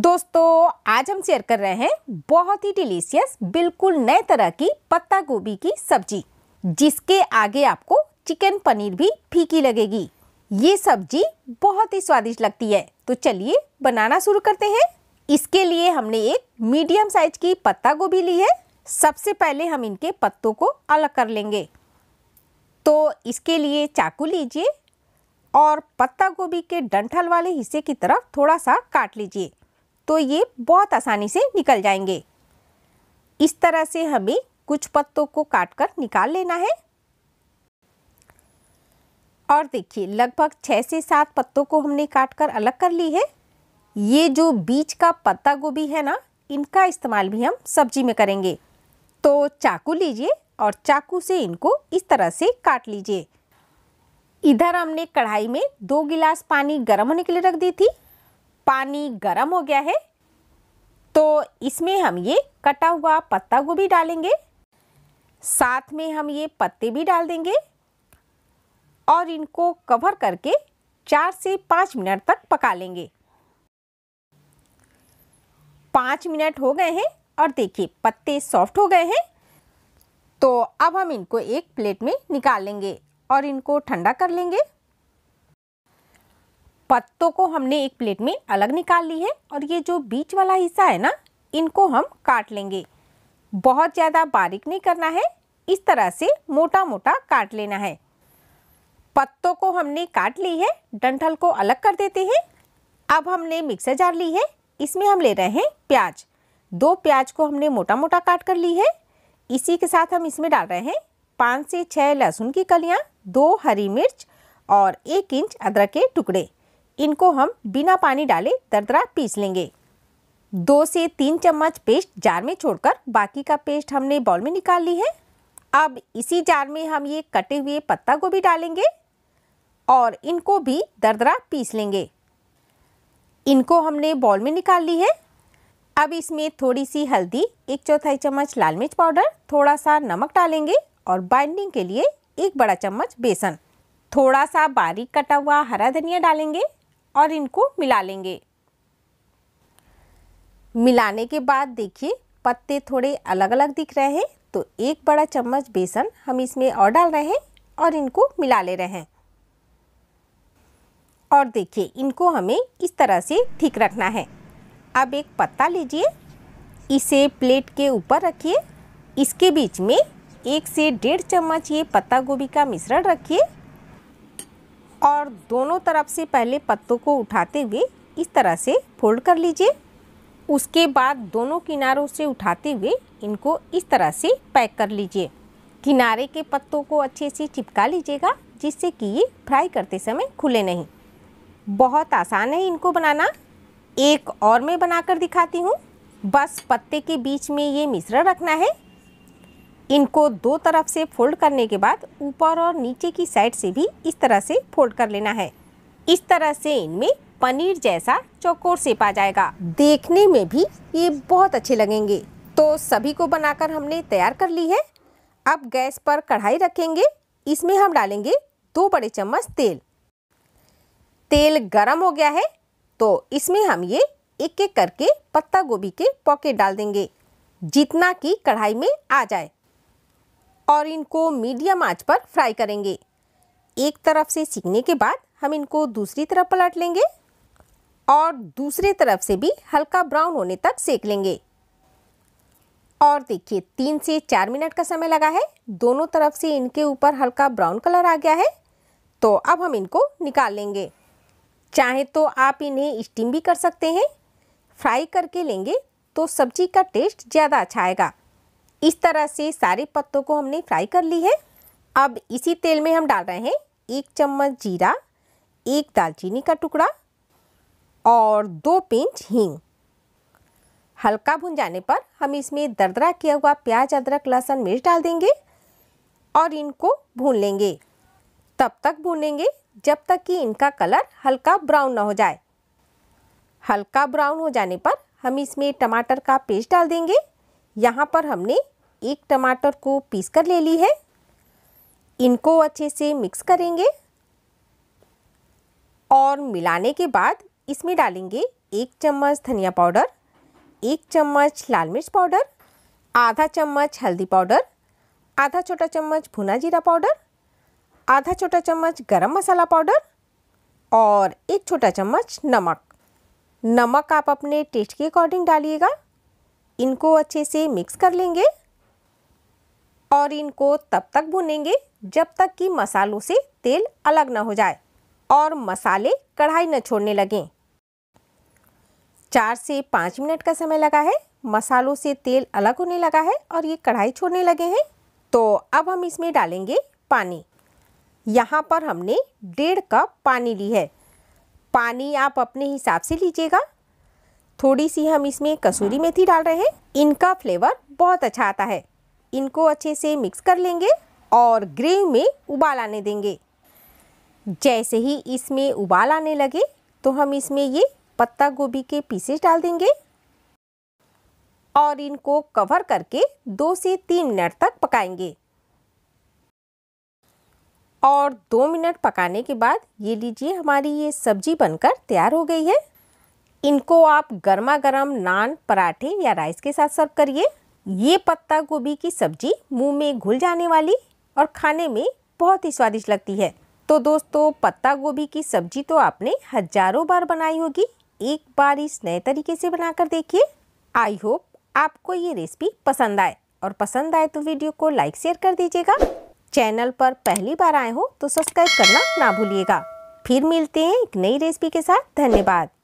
दोस्तों आज हम शेयर कर रहे हैं बहुत ही डिलीशियस बिल्कुल नए तरह की पत्ता गोभी की सब्जी जिसके आगे आपको चिकन पनीर भी फीकी लगेगी ये सब्जी बहुत ही स्वादिष्ट लगती है तो चलिए बनाना शुरू करते हैं इसके लिए हमने एक मीडियम साइज की पत्ता गोभी ली है सबसे पहले हम इनके पत्तों को अलग कर लेंगे तो इसके लिए चाकू लीजिए और पत्ता गोभी के डंठल वाले हिस्से की तरफ थोड़ा सा काट लीजिए तो ये बहुत आसानी से निकल जाएंगे इस तरह से हमें कुछ पत्तों को काट कर निकाल लेना है और देखिए लगभग छः से सात पत्तों को हमने काट कर अलग कर ली है ये जो बीज का पत्ता गोभी है ना इनका इस्तेमाल भी हम सब्जी में करेंगे तो चाकू लीजिए और चाकू से इनको इस तरह से काट लीजिए इधर हमने कढ़ाई में दो गिलास पानी गर्म होने के लिए रख दी थी पानी गर्म हो गया है तो इसमें हम ये कटा हुआ पत्ता गोभी डालेंगे साथ में हम ये पत्ते भी डाल देंगे और इनको कवर करके चार से पाँच मिनट तक पका लेंगे पाँच मिनट हो गए हैं और देखिए पत्ते सॉफ्ट हो गए हैं तो अब हम इनको एक प्लेट में निकाल लेंगे और इनको ठंडा कर लेंगे पत्तों को हमने एक प्लेट में अलग निकाल ली है और ये जो बीच वाला हिस्सा है ना इनको हम काट लेंगे बहुत ज़्यादा बारीक नहीं करना है इस तरह से मोटा मोटा काट लेना है पत्तों को हमने काट ली है डंठल को अलग कर देते हैं अब हमने मिक्सर जार ली है इसमें हम ले रहे हैं प्याज दो प्याज को हमने मोटा मोटा काट कर ली है इसी के साथ हम इसमें डाल रहे हैं पाँच से छः लहसुन की कलियाँ दो हरी मिर्च और एक इंच अदरक के टुकड़े इनको हम बिना पानी डाले दरदरा पीस लेंगे दो से तीन चम्मच पेस्ट जार में छोड़कर बाकी का पेस्ट हमने बॉल में निकाल ली है अब इसी जार में हम ये कटे हुए पत्ता गोभी डालेंगे और इनको भी दरदरा पीस लेंगे इनको हमने बॉल में निकाल ली है अब इसमें थोड़ी सी हल्दी एक चौथाई चम्मच लाल मिर्च पाउडर थोड़ा सा नमक डालेंगे और बाइंडिंग के लिए एक बड़ा चम्मच बेसन थोड़ा सा बारीक कटा हुआ हरा धनिया डालेंगे और इनको मिला लेंगे मिलाने के बाद देखिए पत्ते थोड़े अलग अलग दिख रहे हैं तो एक बड़ा चम्मच बेसन हम इसमें और डाल रहे हैं और इनको मिला ले रहे हैं और देखिए इनको हमें इस तरह से ठीक रखना है अब एक पत्ता लीजिए इसे प्लेट के ऊपर रखिए इसके बीच में एक से डेढ़ चम्मच ये पत्ता गोभी का मिश्रण रखिए और दोनों तरफ से पहले पत्तों को उठाते हुए इस तरह से फोल्ड कर लीजिए उसके बाद दोनों किनारों से उठाते हुए इनको इस तरह से पैक कर लीजिए किनारे के पत्तों को अच्छे से चिपका लीजिएगा जिससे कि ये फ्राई करते समय खुले नहीं बहुत आसान है इनको बनाना एक और मैं बनाकर दिखाती हूँ बस पत्ते के बीच में ये मिश्रण रखना है इनको दो तरफ से फोल्ड करने के बाद ऊपर और नीचे की साइड से भी इस तरह से फोल्ड कर लेना है इस तरह से इनमें पनीर जैसा चौकोर सेप आ जाएगा देखने में भी ये बहुत अच्छे लगेंगे तो सभी को बनाकर हमने तैयार कर ली है अब गैस पर कढ़ाई रखेंगे इसमें हम डालेंगे दो बड़े चम्मच तेल तेल गरम हो गया है तो इसमें हम ये एक एक करके पत्ता गोभी के पॉकेट डाल देंगे जितना कि कढ़ाई में आ जाए और इनको मीडियम आंच पर फ्राई करेंगे एक तरफ से सीखने के बाद हम इनको दूसरी तरफ पलट लेंगे और दूसरी तरफ से भी हल्का ब्राउन होने तक सेक लेंगे और देखिए तीन से चार मिनट का समय लगा है दोनों तरफ से इनके ऊपर हल्का ब्राउन कलर आ गया है तो अब हम इनको निकाल लेंगे चाहे तो आप इन्हें स्टीम भी कर सकते हैं फ्राई करके लेंगे तो सब्जी का टेस्ट ज़्यादा अच्छा आएगा इस तरह से सारे पत्तों को हमने फ्राई कर ली है अब इसी तेल में हम डाल रहे हैं एक चम्मच जीरा एक दालचीनी का टुकड़ा और दो पिंच हींग हल्का भुन जाने पर हम इसमें दरदरा किया हुआ प्याज अदरक लहसुन मिर्च डाल देंगे और इनको भून लेंगे तब तक भूनेंगे जब तक कि इनका कलर हल्का ब्राउन ना हो जाए हल्का ब्राउन हो जाने पर हम इसमें टमाटर का पेस्ट डाल देंगे यहाँ पर हमने एक टमाटर को पीस कर ले ली है इनको अच्छे से मिक्स करेंगे और मिलाने के बाद इसमें डालेंगे एक चम्मच धनिया पाउडर एक चम्मच लाल मिर्च पाउडर आधा चम्मच हल्दी पाउडर आधा छोटा चम्मच भुना जीरा पाउडर आधा छोटा चम्मच गरम मसाला पाउडर और एक छोटा चम्मच नमक नमक आप अपने टेस्ट के अकॉर्डिंग डालिएगा इनको अच्छे से मिक्स कर लेंगे और इनको तब तक भुनेंगे जब तक कि मसालों से तेल अलग न हो जाए और मसाले कढ़ाई न छोड़ने लगें चार से पाँच मिनट का समय लगा है मसालों से तेल अलग होने लगा है और ये कढ़ाई छोड़ने लगे हैं तो अब हम इसमें डालेंगे पानी यहाँ पर हमने डेढ़ कप पानी ली है पानी आप अपने हिसाब से लीजिएगा थोड़ी सी हम इसमें कसूरी मेथी डाल रहे हैं इनका फ्लेवर बहुत अच्छा आता है इनको अच्छे से मिक्स कर लेंगे और ग्रेव में उबाल आने देंगे जैसे ही इसमें उबाल आने लगे तो हम इसमें ये पत्ता गोभी के पीसेस डाल देंगे और इनको कवर करके दो से तीन मिनट तक पकाएंगे और दो मिनट पकाने के बाद ये लीजिए हमारी ये सब्जी बनकर तैयार हो गई है इनको आप गर्मा गर्म नान पराठे या राइस के साथ सर्व करिए ये पत्ता गोभी की सब्जी मुंह में घुल जाने वाली और खाने में बहुत ही स्वादिष्ट लगती है तो दोस्तों पत्ता गोभी की सब्जी तो आपने हजारों बार बनाई होगी एक बार इस नए तरीके से बनाकर देखिए आई होप आपको ये रेसिपी पसंद आए और पसंद आए तो वीडियो को लाइक शेयर कर दीजिएगा चैनल पर पहली बार आए हो तो सब्सक्राइब करना ना भूलिएगा फिर मिलते हैं एक नई रेसिपी के साथ धन्यवाद